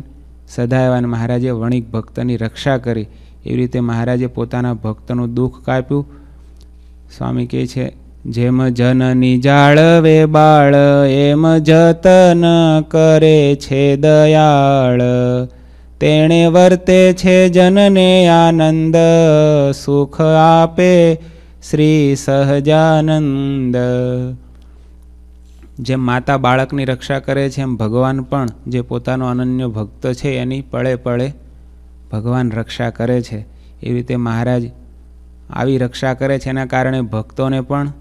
આવ્યા અને મહારાજે વણિક ભક્તની રક્ષા કરી એવી રીતે મહારાજે પોતાના ભક્તનું દુઃખ કાપ્યું સ્વામી કહે છે જેમ જનની જાળવે બાળ એમ જતન કરે છે દયાળ તેણે વર્તે છે જનને આનંદ સુખ આપે શ્રી સહજાનંદ જેમ માતા બાળકની રક્ષા કરે છે એમ ભગવાન પણ જે પોતાનો અનન્ય ભક્ત છે એની પળે પળે ભગવાન રક્ષા કરે છે એવી રીતે મહારાજ આવી રક્ષા કરે છે એના કારણે ભક્તોને પણ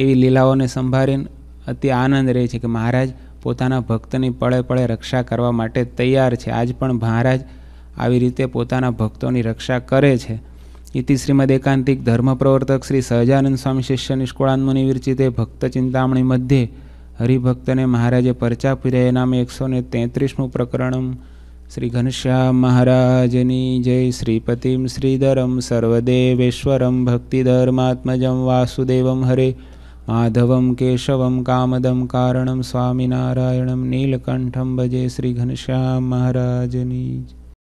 એવી લીલાઓને સંભાળીને અતિ આનંદ રહે છે કે મહારાજ પોતાના ભક્તની પળે પળે રક્ષા કરવા માટે તૈયાર છે આજ પણ મહારાજ આવી રીતે પોતાના ભક્તોની રક્ષા કરે છે ઇતિ શ્રીમદ એકાંતિક પ્રવર્તક શ્રી સહજાનંદ સ્વામી શિષ્ય નિષ્કુળાન મુનિ વિરચિતે ભક્ત ચિંતામણી મધ્યે હરિભક્તને મહારાજે પરચાપીર્ય નામે એકસો ને તેત્રીસમું પ્રકરણ શ્રી ઘનશ્યામ મહારાજની જય શ્રીપતિમ શ્રીધરમ સર્વદેવેશ્વરમ ભક્તિધર્માત્મજમ વાસુદેવમ હરે माधवं केशवं कामदं कारणं स्वामिनारायणं नीलकण्ठं भजे श्रीघनश्याम महाराजनी